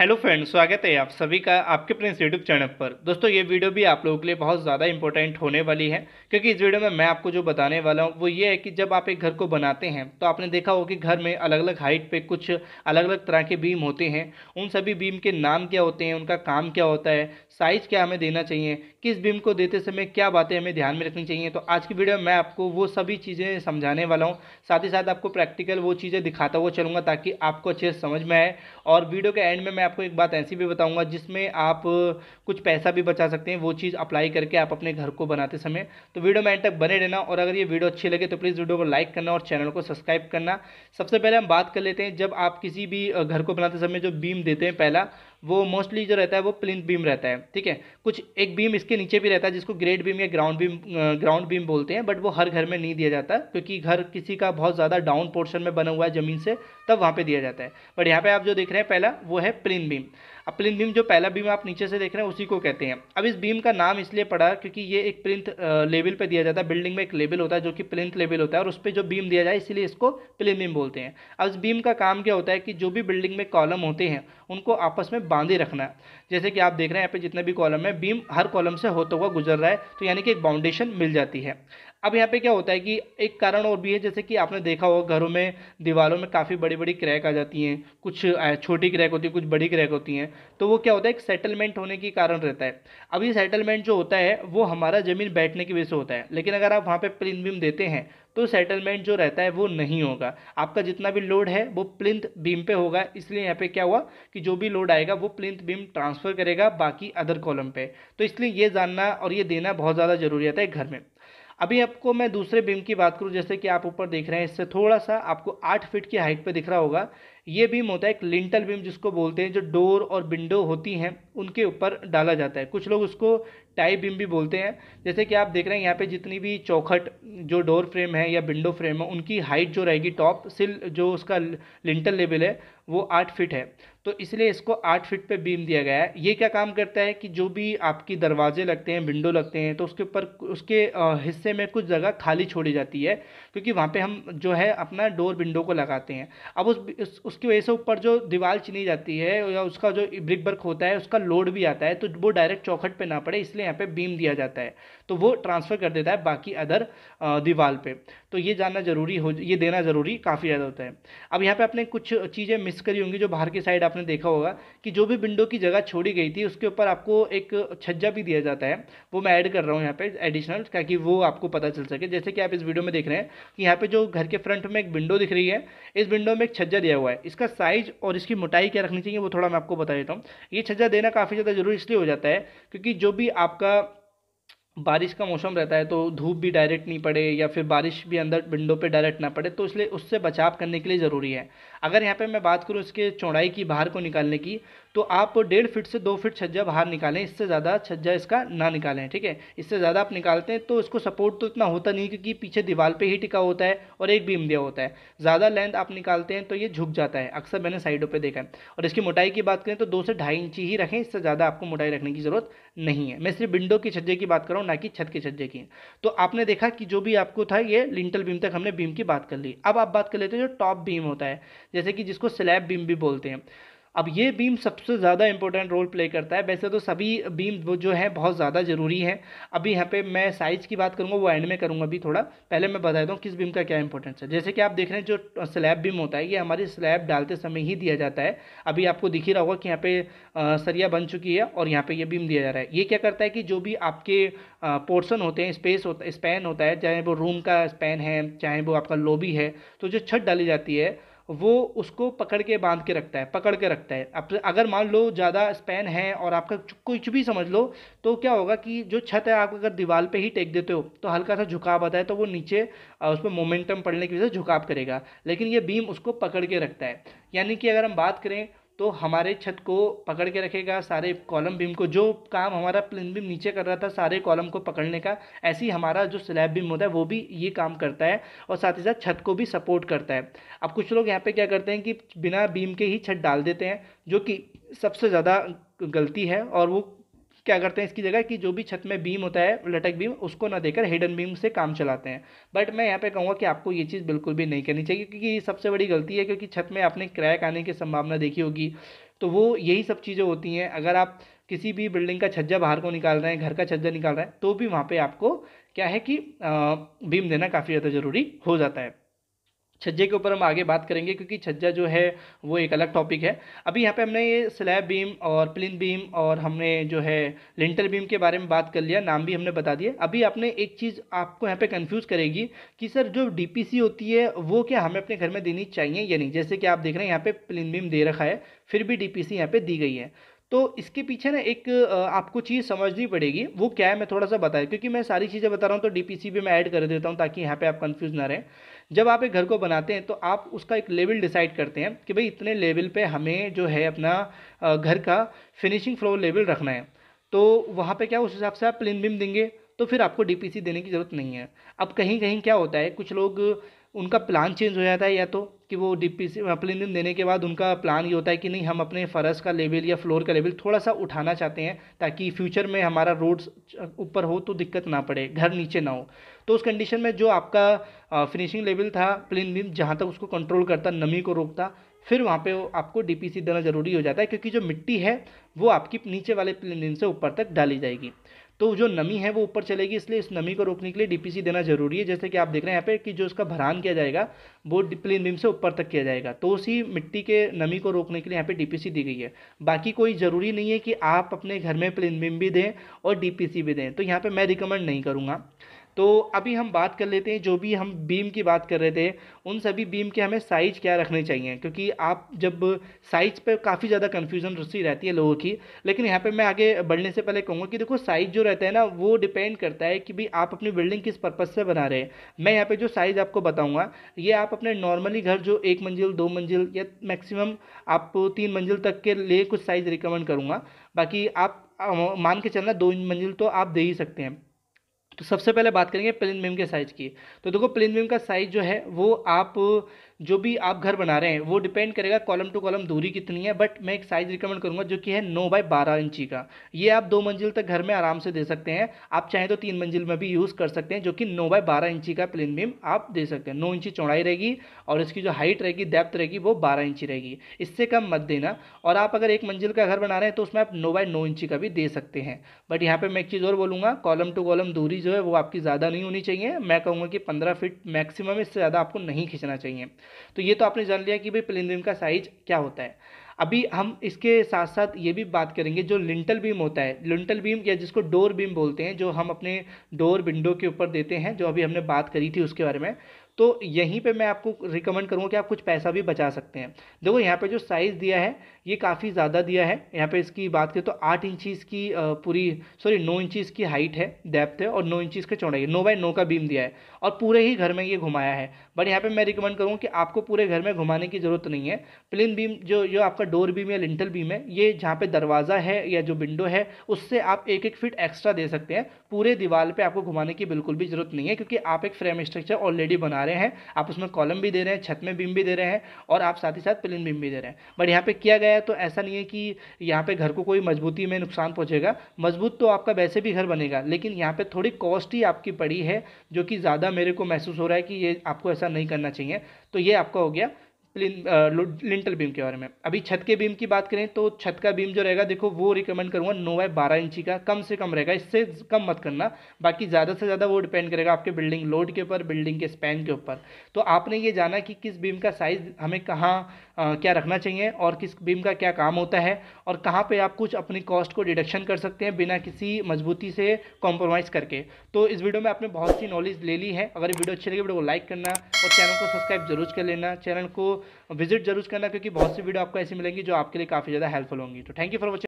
hello friends स्वागत है आप सभी का आपके अपने यूट्यूब चैनल पर दोस्तों ये वीडियो भी आप लोगों के लिए बहुत ज़्यादा इंपॉर्टेंट होने वाली है क्योंकि इस वीडियो में मैं आपको जो बताने वाला हूँ वो ये है कि जब आप एक घर को बनाते हैं तो आपने देखा होगा कि घर में अलग अलग हाइट पे कुछ अलग अलग तरह के बीम होते हैं उन सभी बीम के नाम क्या होते हैं उनका काम क्या होता है साइज़ क्या हमें देना चाहिए किस बीम को देते समय क्या बातें हमें ध्यान में रखनी चाहिए तो आज की वीडियो में मैं आपको वो सभी चीज़ें समझाने वाला हूँ साथ ही साथ आपको प्रैक्टिकल वो चीज़ें दिखाता हुआ चलूँगा ताकि आपको अच्छे से समझ में आए और वीडियो के एंड में मैं आपको एक बात ऐसी भी बताऊंगा जिसमें आप कुछ पैसा भी बचा सकते हैं वो चीज़ अप्लाई करके आप अपने घर को बनाते समय तो वीडियो में एंड तक बने रहना और अगर ये वीडियो अच्छी लगे तो प्लीज़ वीडियो को लाइक करना और चैनल को सब्सक्राइब करना सबसे पहले हम बात कर लेते हैं जब आप किसी भी घर को बनाते समय जो बीम देते हैं पहला वो मोस्टली जो रहता है वो प्लिन बीम रहता है ठीक है कुछ एक बीम इसके नीचे भी रहता है जिसको ग्रेड बीम या ग्राउंड बीम ग्राउंड बीम बोलते हैं बट वो हर घर में नहीं दिया जाता क्योंकि घर किसी का बहुत ज़्यादा डाउन पोर्शन में बना हुआ है ज़मीन से तब वहाँ पर दिया जाता है बट यहाँ पर आप जो देख रहे हैं पहला वो है प्लिन बीम अब बीम जो पहला बीम आप नीचे से देख रहे हैं उसी को कहते हैं अब इस बीम का नाम इसलिए पड़ा क्योंकि ये एक प्रिंथ लेवल पे दिया जाता है बिल्डिंग में एक लेवल होता है जो कि प्रिंथ लेवल होता है और उस पर जो बीम दिया जाए इसलिए इसको प्लिन बीम बोलते हैं अब इस बीम का काम क्या होता है कि जो भी बिल्डिंग में कॉलम होते हैं उनको आपस में बांधे रखना है जैसे कि आप देख रहे हैं यहाँ पे जितने भी कॉलम है बीम हर कॉलम से होता हुआ गुजर रहा है तो यानी कि एक बाउंडेशन मिल जाती है अब यहाँ पे क्या होता है कि एक कारण और भी है जैसे कि आपने देखा होगा घरों में दीवारों में काफ़ी बड़ी बड़ी क्रैक आ जाती हैं कुछ छोटी क्रैक होती है कुछ बड़ी क्रैक होती हैं तो वो क्या होता है एक सेटलमेंट होने के कारण रहता है अब ये सेटलमेंट जो होता है वो हमारा ज़मीन बैठने की वजह से होता है लेकिन अगर आप वहाँ पर प्लिन बीम देते हैं तो सेटलमेंट जो रहता है वो नहीं होगा आपका जितना भी लोड है वो प्लिंथ बीम पे होगा इसलिए यहाँ पे क्या हुआ कि जो भी लोड आएगा वो प्लिंथ बीम ट्रांसफ़र करेगा बाकी अदर कॉलम पे तो इसलिए ये जानना और ये देना बहुत ज़्यादा ज़रूरी रहता है घर में अभी आपको मैं दूसरे बीम की बात करूँ जैसे कि आप ऊपर देख रहे हैं इससे थोड़ा सा आपको आठ फीट की हाइट पर दिख रहा होगा ये बीम होता है एक लिंटल बीम जिसको बोलते हैं जो डोर और विंडो होती हैं उनके ऊपर डाला जाता है कुछ लोग उसको टाई बीम भी बोलते हैं जैसे कि आप देख रहे हैं यहाँ पे जितनी भी चौखट जो डोर फ्रेम है या विंडो फ्रेम है उनकी हाइट जो रहेगी टॉप सिल जो उसका लिंटल लेवल है वो आठ फिट है तो इसलिए इसको आठ फिट पे बीम दिया गया है ये क्या काम करता है कि जो भी आपकी दरवाजे लगते हैं विंडो लगते हैं तो उसके ऊपर उसके हिस्से में कुछ जगह खाली छोड़ी जाती है क्योंकि वहाँ पे हम जो है अपना डोर विंडो को लगाते हैं अब उस, उस उसकी वजह से ऊपर जो दीवार चिनी जाती है या उसका जो ब्रिक वर्क होता है उसका लोड भी आता है तो वो डायरेक्ट चौखट पर ना पड़े इसलिए यहाँ पर बीम दिया जाता है तो वो ट्रांसफ़र कर देता है बाकी अदर दीवार पर तो ये जानना ज़रूरी हो ये देना ज़रूरी काफ़ी ज़्यादा होता है अब यहाँ पर आपने कुछ चीज़ें मिस करी होंगी जो बाहर की साइड आपने देखा होगा कि जो भी विंडो की जगह छोड़ी गई थी उसके ऊपर आपको एक छज्जा भी दिया जाता है वो मैं ऐड कर रहा हूँ यहाँ पे एडिशनल ताकि वो आपको पता चल सके जैसे कि आप इस वीडियो में देख रहे हैं कि यहाँ पे जो घर के फ्रंट में एक विंडो दिख रही है इस विंडो में एक छज्जा दिया हुआ है इसका साइज और इसकी मोटाई क्या रखनी चाहिए वो थोड़ा मैं आपको बता देता हूँ ये छज्जा देना काफ़ी ज़्यादा जरूरी इसलिए हो जाता है क्योंकि जो भी आपका बारिश का मौसम रहता है तो धूप भी डायरेक्ट नहीं पड़े या फिर बारिश भी अंदर विंडो पे डायरेक्ट ना पड़े तो इसलिए उससे बचाव करने के लिए ज़रूरी है अगर यहाँ पे मैं बात करूँ इसके चौड़ाई की बाहर को निकालने की तो आप डेढ़ फिट से दो फिट छज्जा बाहर निकालें इससे ज़्यादा छज्जा इसका ना निकालें ठीक है इससे ज़्यादा आप निकालते हैं तो इसको सपोर्ट तो इतना होता नहीं क्योंकि पीछे दीवार पर ही टिका होता है और एक बीम दिया होता है ज़्यादा लेंथ आप निकालते हैं तो ये झुक जाता है अक्सर मैंने साइडों पर देखा है और इसकी मोटाई की बात करें तो दो से ढाई इंची ही रखें इससे ज़्यादा आपको मोटाई रखने की ज़रूरत नहीं है मैं सिर्फ विंडो के छज्जे की बात कर रहा हूँ ना कि छत के छज्जे की तो आपने देखा कि जो भी आपको था ये लिंटल बीम तक हमने बीम की बात कर ली अब आप बात कर लेते हैं जो टॉप बीम होता है जैसे कि जिसको स्लैब बीम भी बोलते हैं अब ये बीम सबसे ज़्यादा इंपॉर्टेंट रोल प्ले करता है वैसे तो सभी बीम वो जो है बहुत ज़्यादा ज़रूरी है अभी यहाँ पे मैं साइज़ की बात करूँगा वो एंड में करूँगा अभी थोड़ा पहले मैं बता दूँ किस बीम का क्या इंपॉर्टेंस है जैसे कि आप देख रहे हैं जो स्लैब बीम होता है ये हमारी स्लैब डालते समय ही दिया जाता है अभी आपको दिख ही रहा होगा कि यहाँ पर सरिया बन चुकी है और यहाँ पर यह बीम दिया जा रहा है ये क्या करता है कि जो भी आपके पोर्सन होते हैं स्पेस होता स्पैन होता है चाहे वो रूम का स्पैन है चाहे वो आपका लोबी है तो जो छत डाली जाती है वो उसको पकड़ के बांध के रखता है पकड़ के रखता है अब अगर मान लो ज़्यादा स्पैन है और आपका कुछ भी समझ लो तो क्या होगा कि जो छत है आप अगर दीवार पे ही टेक देते हो तो हल्का सा झुकाव आता है तो वो नीचे उस पर मोमेंटम पड़ने की वजह से झुकाव करेगा लेकिन ये बीम उसको पकड़ के रखता है यानी कि अगर हम बात करें तो हमारे छत को पकड़ के रखेगा सारे कॉलम बीम को जो काम हमारा प्लेन बीम नीचे कर रहा था सारे कॉलम को पकड़ने का ऐसे ही हमारा जो स्लैब बीम होता है वो भी ये काम करता है और साथ ही साथ छत को भी सपोर्ट करता है अब कुछ लोग यहाँ पे क्या करते हैं कि बिना बीम के ही छत डाल देते हैं जो कि सबसे ज़्यादा गलती है और वो क्या करते हैं इसकी जगह कि जो भी छत में बीम होता है लटक बीम उसको ना देकर हिडन बीम से काम चलाते हैं बट मैं यहाँ पे कहूँगा कि आपको ये चीज़ बिल्कुल भी नहीं करनी चाहिए क्योंकि ये सबसे बड़ी गलती है क्योंकि छत में आपने क्रैक आने की संभावना देखी होगी तो वो यही सब चीज़ें होती हैं अगर आप किसी भी बिल्डिंग का छज्जा बाहर को निकाल रहे हैं घर का छज्जा निकाल रहे हैं तो भी वहाँ पर आपको क्या है कि बीम देना काफ़ी ज़्यादा ज़रूरी हो जाता है छज्जे के ऊपर हम आगे बात करेंगे क्योंकि छज्जा जो है वो एक अलग टॉपिक है अभी यहाँ पे हमने ये स्लैब बीम और प्लिन बीम और हमने जो है लिंटर बीम के बारे में बात कर लिया नाम भी हमने बता दिया अभी आपने एक चीज़ आपको यहाँ पे कंफ्यूज करेगी कि सर जो डीपीसी होती है वो क्या हमें अपने घर में देनी चाहिए या नहीं जैसे कि आप देख रहे हैं यहाँ पे प्लिन बीम दे रखा है फिर भी डीपीसी यहाँ पे दी गई है तो इसके पीछे ना एक आपको चीज़ समझनी पड़ेगी वो क्या है मैं थोड़ा सा बताया क्योंकि मैं सारी चीज़ें बता रहा हूँ तो डी भी मैं ऐड कर देता हूँ ताकि यहाँ पे आप कन्फ्यूज़ ना रहें जब आप एक घर को बनाते हैं तो आप उसका एक लेवल डिसाइड करते हैं कि भाई इतने लेवल पर हमें जो है अपना घर का फिनिशिंग फ्लोर लेवल रखना है तो वहाँ पर क्या उस हिसाब से आप प्लिन बिम देंगे तो फिर आपको डीपीसी देने की ज़रूरत नहीं है अब कहीं कहीं क्या होता है कुछ लोग उनका प्लान चेंज हो जाता है या तो कि वो डिप्टी सी अप्लीनिंग देने के बाद उनका प्लान ये होता है कि नहीं हम अपने फ़रस का लेवल या फ्लोर का लेवल थोड़ा सा उठाना चाहते हैं ताकि फ्यूचर में हमारा रोड ऊपर हो तो दिक्कत ना पड़े घर नीचे ना हो तो उस कंडीशन में जो आपका फिनिशिंग लेवल था प्लिन जहाँ तक उसको कंट्रोल करता नमी को रोकता फिर वहाँ पे आपको डीपीसी देना ज़रूरी हो जाता है क्योंकि जो मिट्टी है वो आपकी नीचे वाले प्लिन से ऊपर तक डाली जाएगी तो जो नमी है वो ऊपर चलेगी इसलिए इस नमी को रोकने के लिए डीपीसी देना जरूरी है जैसे कि आप देख रहे हैं यहाँ पे कि जो उसका भरान किया जाएगा वो प्लेन बीम से ऊपर तक किया जाएगा तो उसी मिट्टी के नमी को रोकने के लिए यहाँ पे डीपीसी दी गई है बाकी कोई ज़रूरी नहीं है कि आप अपने घर में प्लेन बीम भी दें और डी भी दें तो यहाँ पर मैं रिकमेंड नहीं करूँगा तो अभी हम बात कर लेते हैं जो भी हम बीम की बात कर रहे थे उन सभी बीम के हमें साइज क्या रखने चाहिए क्योंकि आप जब साइज पे काफ़ी ज़्यादा कन्फ्यूज़न रुचि रहती है लोगों की लेकिन यहाँ पे मैं आगे बढ़ने से पहले कहूँगा कि देखो साइज जो रहता है ना वो डिपेंड करता है कि भाई आप अपनी बिल्डिंग किस पर्पज़ से बना रहे हैं मैं यहाँ पर जो साइज़ आपको बताऊँगा ये आप अपने नॉर्मली घर जो एक मंजिल दो मंजिल या मैक्सिमम आप तीन मंजिल तक के लिए कुछ साइज़ रिकमेंड करूँगा बाकी आप मान के चलना दो मंजिल तो आप दे ही सकते हैं तो सबसे पहले बात करेंगे प्लेन बीम के साइज़ की तो देखो प्लेन बीम का साइज़ जो है वो आप जो भी आप घर बना रहे हैं वो डिपेंड करेगा कॉलम टू कॉलम दूरी कितनी है बट मैं एक साइज़ रिकमेंड करूँगा जो कि है नौ बाई बारह इंची का ये आप दो मंजिल तक घर में आराम से दे सकते हैं आप चाहें तो तीन मंजिल में भी यूज़ कर सकते हैं जो कि नौ बाई बारह इंची का प्लेन बीम आप दे सकते हैं नौ इंची चौड़ाई रहेगी और इसकी जो हाइट रहेगी डेप्थ रहेगी वो बारह इंची रहेगी इससे कम मत देना और आप अगर एक मंजिल का घर बना रहे हैं तो उसमें आप नौ बाई नौ इंची का भी दे सकते हैं बट यहाँ पर मैं एक चीज़ और बोलूँगा कॉलम टू कॉलम दूरी जो है वो आपकी ज़्यादा नहीं होनी चाहिए मैं कहूँगा कि पंद्रह फिट मैक्सिमम इससे ज़्यादा आपको नहीं खींचना चाहिए तो ये तो आपने जान लिया कि भाई प्लेन बीम का साइज क्या होता है अभी हम इसके साथ साथ ये भी बात करेंगे जो लिंटल बीम होता है लिंटल बीम या जिसको डोर बीम बोलते हैं जो हम अपने डोर विंडो के ऊपर देते हैं जो अभी हमने बात करी थी उसके बारे में तो यहीं पे मैं आपको रिकमेंड करूँगा कि आप कुछ पैसा भी बचा सकते हैं देखो यहाँ पे जो साइज़ दिया है ये काफ़ी ज़्यादा दिया है यहाँ पे इसकी बात करें तो आठ इंचीज़ की पूरी सॉरी नौ इंचीज़ की हाइट है डेप्थ है और नौ इंचीज़ का चौड़ाई है नौ बाई नौ का बीम दिया है और पूरे ही घर में ये घुमाया है बट यहाँ पे मैं रिकमेंड करूँ कि आपको पूरे घर में घुमाने की ज़रूरत नहीं है प्लेन बीम जो जो आपका डोर बीम या लिंटल बीम है ये जहाँ पर दरवाज़ा है या जो विंडो है उससे आप एक एक फिट एक्स्ट्रा दे सकते हैं पूरे दीवार पर आपको घुमाने की बिल्कुल भी ज़रूरत नहीं है क्योंकि आप एक फ्रेम स्ट्रक्चर ऑलरेडी बना रहे हैं आप उसमें कॉलम भी दे रहे हैं छत में बीम भी दे रहे हैं और आप साथ ही साथ प्लेन बीम भी दे रहे हैं बट यहाँ पर किया गया गया है तो ऐसा नहीं है कि यहाँ पे घर को कोई मजबूती में नुकसान पहुँचेगा मजबूत तो आपका वैसे भी घर बनेगा लेकिन यहाँ पे थोड़ी कॉस्ट ही आपकी पड़ी है जो कि ज़्यादा मेरे को महसूस हो रहा है कि ये आपको ऐसा नहीं करना चाहिए तो ये आपका हो गया लिंटल बीम के बारे में अभी छत के बीम की बात करें तो छत का बीम जो रहेगा देखो वो रिकमेंड करूँगा नौ बाय बारह इंची का कम से कम रहेगा इससे कम मत करना बाकी ज़्यादा से ज़्यादा वो डिपेंड करेगा आपके बिल्डिंग लोड के ऊपर बिल्डिंग के स्पैन के ऊपर तो आपने ये जाना कि किस बीम का साइज़ हमें कहाँ क्या रखना चाहिए और किस बीम का क्या काम होता है और कहाँ पे आप कुछ अपनी कॉस्ट को डिडक्शन कर सकते हैं बिना किसी मजबूती से कॉम्प्रोमाइज़ करके तो इस वीडियो में आपने बहुत सी नॉलेज ले ली है अगर वीडियो अच्छी लगी वीडियो को लाइक करना और चैनल को सब्सक्राइब जरूर कर लेना चैनल को विजिट जरूर करना क्योंकि बहुत सी वीडियो आपको ऐसी मिलेंगी जो आपके लिए काफ़ी ज़्यादा हेल्पफुल होंगी तो थैंक यू फॉर वॉचिंग